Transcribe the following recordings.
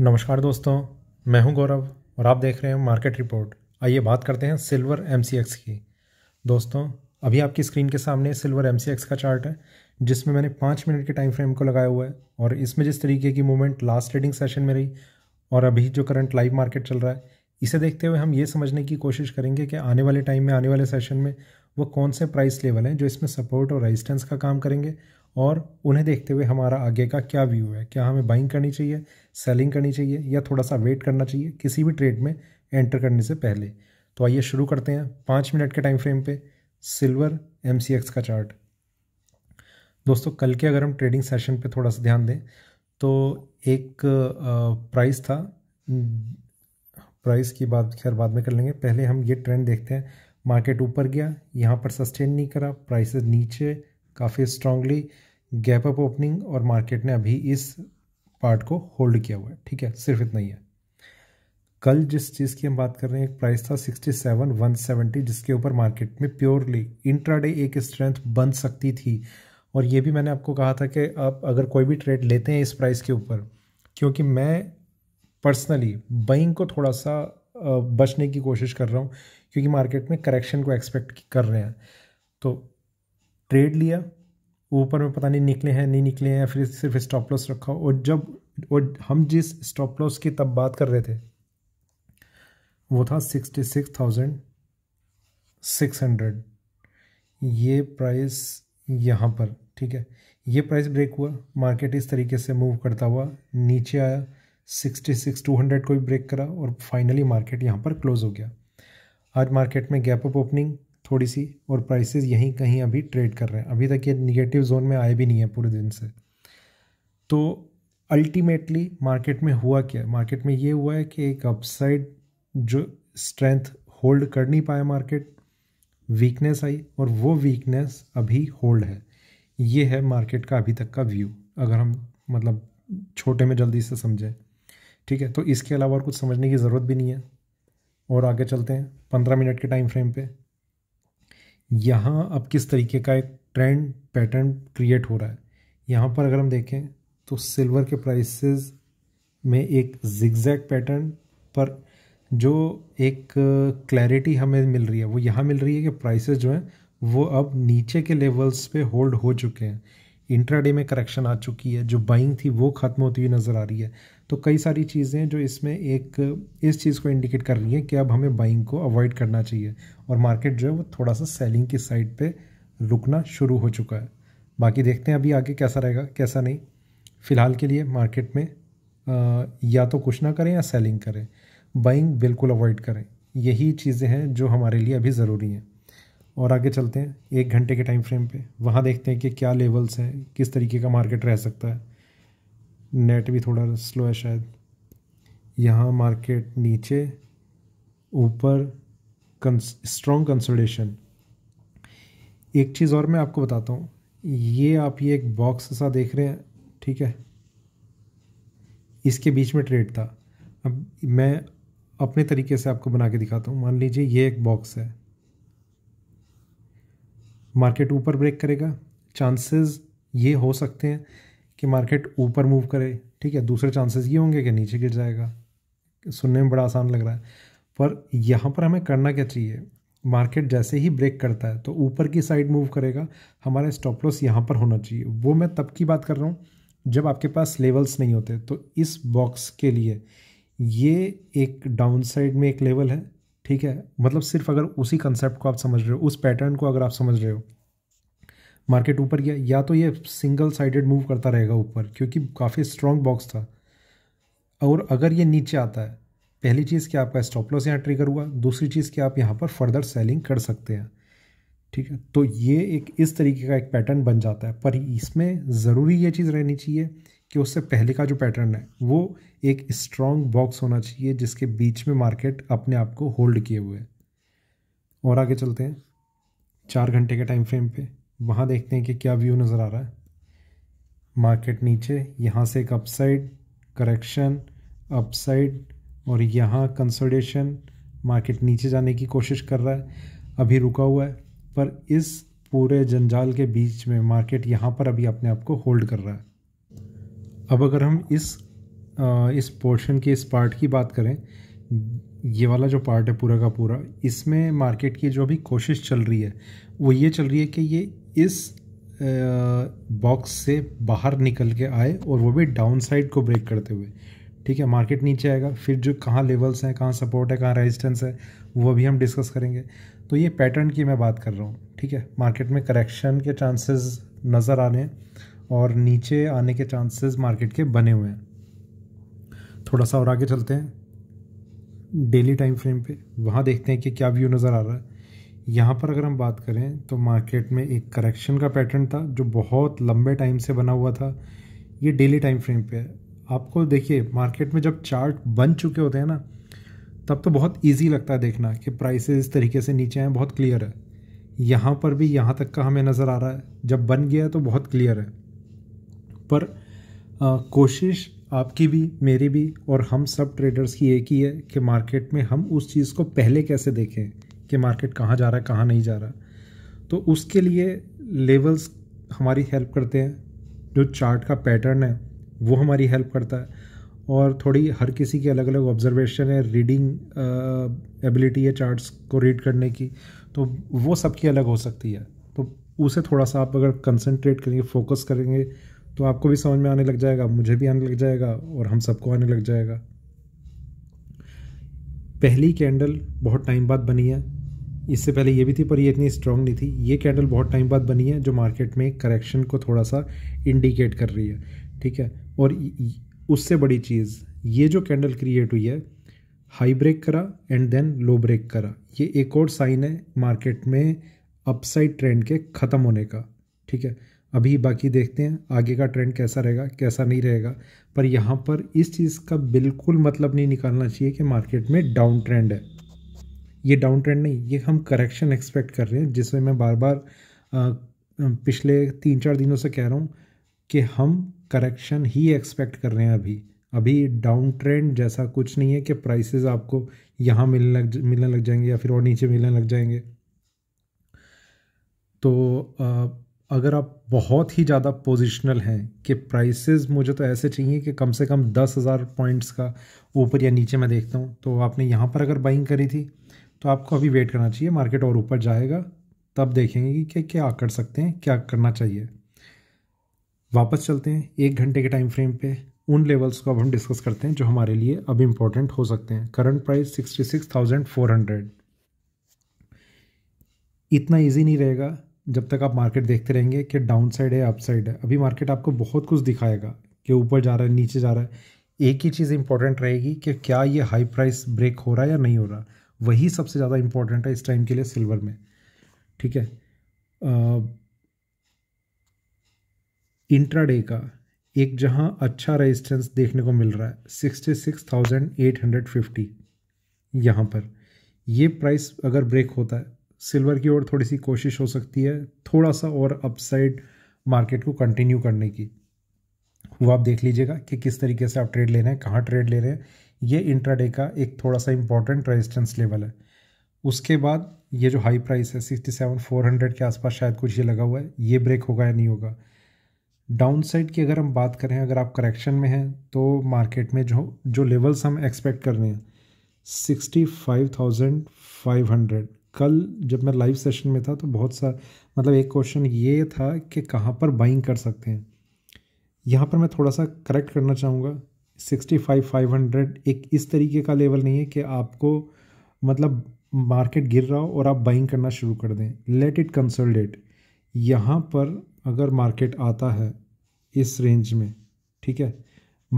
नमस्कार दोस्तों मैं हूं गौरव और आप देख रहे हैं मार्केट रिपोर्ट आइए बात करते हैं सिल्वर एम की दोस्तों अभी आपकी स्क्रीन के सामने सिल्वर एम का चार्ट है जिसमें मैंने पाँच मिनट के टाइम फ्रेम को लगाया हुआ है और इसमें जिस तरीके की मूवमेंट लास्ट ट्रेडिंग सेशन में रही और अभी जो करंट लाइव मार्केट चल रहा है इसे देखते हुए हम ये समझने की कोशिश करेंगे कि आने वाले टाइम में आने वाले सेशन में वो कौन से प्राइस लेवल हैं जो इसमें सपोर्ट और रेजिस्टेंस का काम करेंगे और उन्हें देखते हुए हमारा आगे का क्या व्यू है क्या हमें बाइंग करनी चाहिए सेलिंग करनी चाहिए या थोड़ा सा वेट करना चाहिए किसी भी ट्रेड में एंटर करने से पहले तो आइए शुरू करते हैं पाँच मिनट के टाइम फ्रेम पे सिल्वर एम का चार्ट दोस्तों कल के अगर हम ट्रेडिंग सेशन पे थोड़ा सा ध्यान दें तो एक प्राइस था प्राइस की बात खैर बाद में कर लेंगे पहले हम ये ट्रेंड देखते हैं मार्केट ऊपर गया यहाँ पर सस्टेन नहीं करा प्राइसेस नीचे काफ़ी स्ट्रांगली गैप अप ओपनिंग और मार्केट ने अभी इस पार्ट को होल्ड किया हुआ है ठीक है सिर्फ इतना ही है कल जिस चीज़ की हम बात कर रहे हैं एक प्राइस था सिक्सटी सेवन वन सेवेंटी जिसके ऊपर मार्केट में प्योरली इंट्राडे एक स्ट्रेंथ बन सकती थी और ये भी मैंने आपको कहा था कि आप अगर कोई भी ट्रेड लेते हैं इस प्राइस के ऊपर क्योंकि मैं पर्सनली बाइंग को थोड़ा सा बचने की कोशिश कर रहा हूँ क्योंकि मार्केट में करेक्शन को एक्सपेक्ट कर रहे हैं तो ट्रेड लिया ऊपर में पता नहीं निकले हैं नहीं निकले हैं फिर सिर्फ स्टॉप लॉस रखा और जब और हम जिस स्टॉप लॉस की तब बात कर रहे थे वो था sixty six thousand six hundred ये प्राइस यहाँ पर ठीक है ये प्राइस ब्रेक हुआ मार्केट इस तरीके से मूव करता हुआ नीचे आया सिक्सटी सिक्स टू हंड्रेड को भी ब्रेक करा और फाइनली मार्केट यहाँ पर क्लोज़ हो गया आज मार्केट में गैप अप ओपनिंग थोड़ी सी और प्राइसेस यहीं कहीं अभी ट्रेड कर रहे हैं अभी तक ये निगेटिव जोन में आए भी नहीं है पूरे दिन से तो अल्टीमेटली मार्केट में हुआ क्या मार्केट में ये हुआ है कि एक अपसाइड जो स्ट्रेंथ होल्ड कर नहीं पाया मार्केट वीकनेस आई और वो वीकनेस अभी होल्ड है ये है मार्केट का अभी तक का व्यू अगर हम मतलब छोटे में जल्दी से समझें ठीक है तो इसके अलावा और कुछ समझने की ज़रूरत भी नहीं है और आगे चलते हैं पंद्रह मिनट के टाइम फ्रेम पे यहाँ अब किस तरीके का एक ट्रेंड पैटर्न क्रिएट हो रहा है यहाँ पर अगर हम देखें तो सिल्वर के प्राइसेस में एक जिगजैग पैटर्न पर जो एक क्लैरिटी हमें मिल रही है वो यहाँ मिल रही है कि प्राइसेस जो हैं वो अब नीचे के लेवल्स पे होल्ड हो चुके हैं इंट्राडे में करेक्शन आ चुकी है जो बाइंग थी वो ख़त्म होती हुई नज़र आ रही है तो कई सारी चीज़ें जो इसमें एक इस चीज़ को इंडिकेट कर रही हैं कि अब हमें बाइंग को अवॉइड करना चाहिए और मार्केट जो है वो थोड़ा सा सेलिंग की साइड पर रुकना शुरू हो चुका है बाकी देखते हैं अभी आगे कैसा रहेगा कैसा नहीं फ़िलहाल के लिए मार्केट में या तो कुछ ना करें या सेलिंग करें बाइंग बिल्कुल अवॉइड करें यही चीज़ें हैं जो हमारे लिए अभी ज़रूरी हैं और आगे चलते हैं एक घंटे के टाइम फ्रेम पे वहाँ देखते हैं कि क्या लेवल्स हैं किस तरीके का मार्केट रह सकता है नेट भी थोड़ा स्लो है शायद यहाँ मार्केट नीचे ऊपर स्ट्रॉन्ग कंसोलिडेशन एक चीज़ और मैं आपको बताता हूँ ये आप ये एक बॉक्स सा देख रहे हैं ठीक है इसके बीच में ट्रेड था अब मैं अपने तरीके से आपको बना के दिखाता हूँ मान लीजिए ये एक बॉक्स है मार्केट ऊपर ब्रेक करेगा चांसेस ये हो सकते हैं कि मार्केट ऊपर मूव करे ठीक है दूसरे चांसेस ये होंगे कि नीचे गिर जाएगा सुनने में बड़ा आसान लग रहा है पर यहाँ पर हमें करना क्या चाहिए मार्केट जैसे ही ब्रेक करता है तो ऊपर की साइड मूव करेगा हमारा स्टॉप लॉस यहाँ पर होना चाहिए वो मैं तब की बात कर रहा हूँ जब आपके पास लेवल्स नहीं होते तो इस बॉक्स के लिए ये एक डाउन साइड में एक लेवल है ठीक है मतलब सिर्फ अगर उसी कंसेप्ट को आप समझ रहे हो उस पैटर्न को अगर आप समझ रहे हो मार्केट ऊपर गया या तो ये सिंगल साइडेड मूव करता रहेगा ऊपर क्योंकि काफ़ी स्ट्रॉन्ग बॉक्स था और अगर ये नीचे आता है पहली चीज़ कि आपका स्टॉप लॉस यहाँ ट्रिगर हुआ दूसरी चीज़ कि आप यहाँ पर फर्दर सेलिंग कर सकते हैं ठीक है तो ये एक इस तरीके का एक पैटर्न बन जाता है पर इसमें ज़रूरी ये चीज़ रहनी चाहिए कि उससे पहले का जो पैटर्न है वो एक स्ट्रॉन्ग बॉक्स होना चाहिए जिसके बीच में मार्केट अपने आप को होल्ड किए हुए है और आगे चलते हैं चार घंटे के टाइम फ्रेम पे वहाँ देखते हैं कि क्या व्यू नज़र आ रहा है मार्केट नीचे यहाँ से एक अपसाइड करेक्शन अपसाइड और यहाँ कंसोलिडेशन मार्केट नीचे जाने की कोशिश कर रहा है अभी रुका हुआ है पर इस पूरे जंजाल के बीच में मार्केट यहाँ पर अभी अपने आप को होल्ड कर रहा है अब अगर हम इस आ, इस पोर्शन के इस पार्ट की बात करें ये वाला जो पार्ट है पूरा का पूरा इसमें मार्केट की जो अभी कोशिश चल रही है वो ये चल रही है कि ये इस बॉक्स से बाहर निकल के आए और वो भी डाउन साइड को ब्रेक करते हुए ठीक है मार्केट नीचे आएगा फिर जो कहाँ लेवल्स हैं कहाँ सपोर्ट है कहाँ रेजिस्टेंस है वो भी हम डिस्कस करेंगे तो ये पैटर्न की मैं बात कर रहा हूँ ठीक है मार्केट में करेक्शन के चांसेस नज़र आ रहे हैं और नीचे आने के चांसेस मार्केट के बने हुए हैं थोड़ा सा और आगे चलते हैं डेली टाइम फ्रेम पे वहाँ देखते हैं कि क्या व्यू नज़र आ रहा है यहाँ पर अगर हम बात करें तो मार्केट में एक करेक्शन का पैटर्न था जो बहुत लंबे टाइम से बना हुआ था ये डेली टाइम फ्रेम पे है आपको देखिए मार्केट में जब चार्ट बन चुके होते हैं ना तब तो बहुत ईजी लगता है देखना कि प्राइस इस तरीके से नीचे हैं बहुत क्लियर है यहाँ पर भी यहाँ तक का हमें नज़र आ रहा है जब बन गया तो बहुत क्लियर है पर आ, कोशिश आपकी भी मेरी भी और हम सब ट्रेडर्स की एक ही है कि मार्केट में हम उस चीज़ को पहले कैसे देखें कि मार्केट कहाँ जा रहा है कहाँ नहीं जा रहा तो उसके लिए लेवल्स हमारी हेल्प करते हैं जो चार्ट का पैटर्न है वो हमारी हेल्प करता है और थोड़ी हर किसी की अलग अलग ऑब्जर्वेशन है रीडिंग एबिलिटी है चार्ट्स को रीड करने की तो वो सबकी अलग हो सकती है तो उसे थोड़ा सा आप अगर कंसनट्रेट करेंगे फोकस करेंगे तो आपको भी समझ में आने लग जाएगा मुझे भी आने लग जाएगा और हम सबको आने लग जाएगा पहली कैंडल बहुत टाइम बाद बनी है इससे पहले ये भी थी पर ये इतनी स्ट्रांग नहीं थी ये कैंडल बहुत टाइम बाद बनी है जो मार्केट में करेक्शन को थोड़ा सा इंडिकेट कर रही है ठीक है और उससे बड़ी चीज़ ये जो कैंडल क्रिएट हुई है हाई ब्रेक करा एंड देन लो ब्रेक करा ये एक और साइन है मार्केट में अपसाइड ट्रेंड के ख़त्म होने का ठीक है अभी बाकी देखते हैं आगे का ट्रेंड कैसा रहेगा कैसा नहीं रहेगा पर यहाँ पर इस चीज़ का बिल्कुल मतलब नहीं निकालना चाहिए कि मार्केट में डाउन ट्रेंड है ये डाउन ट्रेंड नहीं ये हम करेक्शन एक्सपेक्ट कर रहे हैं जिसमें मैं बार बार पिछले तीन चार दिनों से कह रहा हूँ कि हम करेक्शन ही एक्सपेक्ट कर रहे हैं अभी अभी डाउन ट्रेंड जैसा कुछ नहीं है कि प्राइसेस आपको यहाँ मिलने लग मिलने लग जाएंगे या फिर और नीचे मिलने लग जाएंगे तो अगर आप बहुत ही ज़्यादा पोजिशनल हैं कि प्राइसेस मुझे तो ऐसे चाहिए कि कम से कम दस हज़ार पॉइंट्स का ऊपर या नीचे मैं देखता हूँ तो आपने यहाँ पर अगर बाइंग करी थी तो आपको अभी वेट करना चाहिए मार्केट और ऊपर जाएगा तब देखेंगे कि क्या कर सकते हैं क्या करना चाहिए वापस चलते हैं एक घंटे के टाइम फ्रेम पे उन लेवल्स को अब हम डिस्कस करते हैं जो हमारे लिए अब इम्पोर्टेंट हो सकते हैं current price sixty six thousand four hundred इतना ईजी नहीं रहेगा जब तक आप मार्केट देखते रहेंगे कि डाउन साइड है अप साइड है अभी मार्केट आपको बहुत कुछ दिखाएगा कि ऊपर जा रहा है नीचे जा रहा है एक ही चीज़ इंपॉर्टेंट रहेगी कि क्या ये हाई प्राइस ब्रेक हो रहा है या नहीं हो रहा वही सबसे ज़्यादा इंपॉर्टेंट है इस टाइम के लिए सिल्वर में ठीक है इंट्राडे का एक जहां अच्छा रेजिस्टेंस देखने को मिल रहा है sixty six thousand eight hundred fifty यहाँ पर ये प्राइस अगर ब्रेक होता है सिल्वर की ओर थोड़ी सी कोशिश हो सकती है थोड़ा सा और अपसाइड मार्केट को कंटिन्यू करने की वो आप देख लीजिएगा कि किस तरीके से आप ट्रेड ले रहे हैं कहाँ ट्रेड ले रहे हैं ये इंट्राडे का एक थोड़ा सा इंपॉर्टेंट रेजिस्टेंस लेवल है उसके बाद ये जो हाई प्राइस है सिक्सटी सेवन फोर हंड्रेड के आसपास शायद कुछ ये लगा हुआ है ये ब्रेक होगा या नहीं होगा डाउन साइड की अगर हम बात करें अगर आप करेक्शन में हैं तो मार्केट में जो जो लेवल्स हम एक्सपेक्ट कर रहे हैं sixty five thousand five hundred कल जब मैं लाइव सेशन में था तो बहुत सा मतलब एक क्वेश्चन ये था कि कहाँ पर बाइंग कर सकते हैं यहाँ पर मैं थोड़ा सा करेक्ट करना चाहूँगा सिक्सटी फाइव फाइव हंड्रेड एक इस तरीके का लेवल नहीं है कि आपको मतलब मार्केट गिर रहा हो और आप बाइंग करना शुरू कर दें लेट इट कंसल्टेट यहाँ पर अगर मार्केट आता है इस रेंज में ठीक है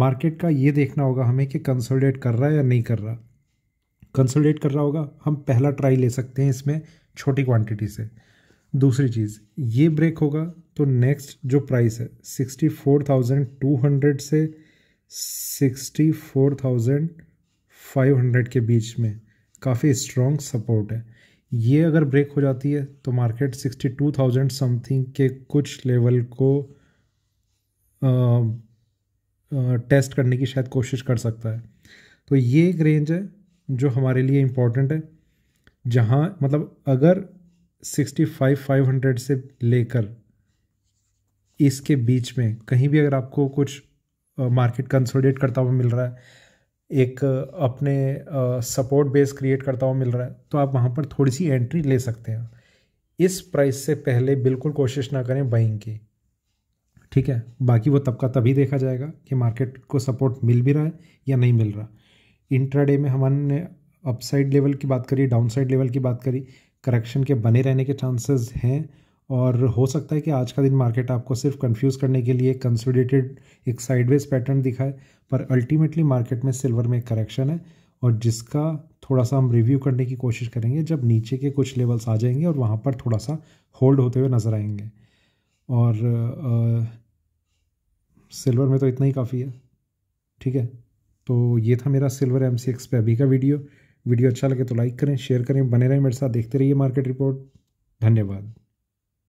मार्केट का ये देखना होगा हमें कि कंसोलिडेट कर रहा है या नहीं कर रहा कंसोलिडेट कर रहा होगा हम पहला ट्राई ले सकते हैं इसमें छोटी क्वांटिटी से दूसरी चीज़ ये ब्रेक होगा तो नेक्स्ट जो प्राइस है sixty four thousand two hundred से sixty four thousand five hundred के बीच में काफ़ी स्ट्रॉन्ग सपोर्ट है ये अगर ब्रेक हो जाती है तो market sixty two thousand something के कुछ लेवल को आ, आ, टेस्ट करने की शायद कोशिश कर सकता है तो ये एक रेंज है जो हमारे लिए इम्पोर्टेंट है जहाँ मतलब अगर सिक्सटी फाइव फाइव हंड्रेड से लेकर इसके बीच में कहीं भी अगर आपको कुछ मार्केट कंसोलिडेट करता हुआ मिल रहा है एक अपने सपोर्ट बेस क्रिएट करता हुआ मिल रहा है तो आप वहाँ पर थोड़ी सी एंट्री ले सकते हैं इस प्राइस से पहले बिल्कुल कोशिश ना करें बाइंग की ठीक है बाकी वो तबका तभी देखा जाएगा कि मार्केट को सपोर्ट मिल भी रहा है या नहीं मिल रहा इंट्राडे में हमने अपसाइड लेवल की बात करी डाउनसाइड लेवल की बात करी करेक्शन के बने रहने के चांसेस हैं और हो सकता है कि आज का दिन मार्केट आपको सिर्फ कंफ्यूज करने के लिए कंसोलिडेटेड एक साइडवेज पैटर्न दिखाए पर अल्टीमेटली मार्केट में सिल्वर में करेक्शन है और जिसका थोड़ा सा हम रिव्यू करने की कोशिश करेंगे जब नीचे के कुछ लेवल्स आ जाएंगे और वहाँ पर थोड़ा सा होल्ड होते हुए नज़र आएंगे और सिल्वर में तो इतना ही काफ़ी है ठीक है तो ये था मेरा सिल्वर एम सी एक्स पे अभी का वीडियो वीडियो अच्छा लगे तो लाइक करें शेयर करें बने रहें मेरे साथ देखते रहिए मार्केट रिपोर्ट धन्यवाद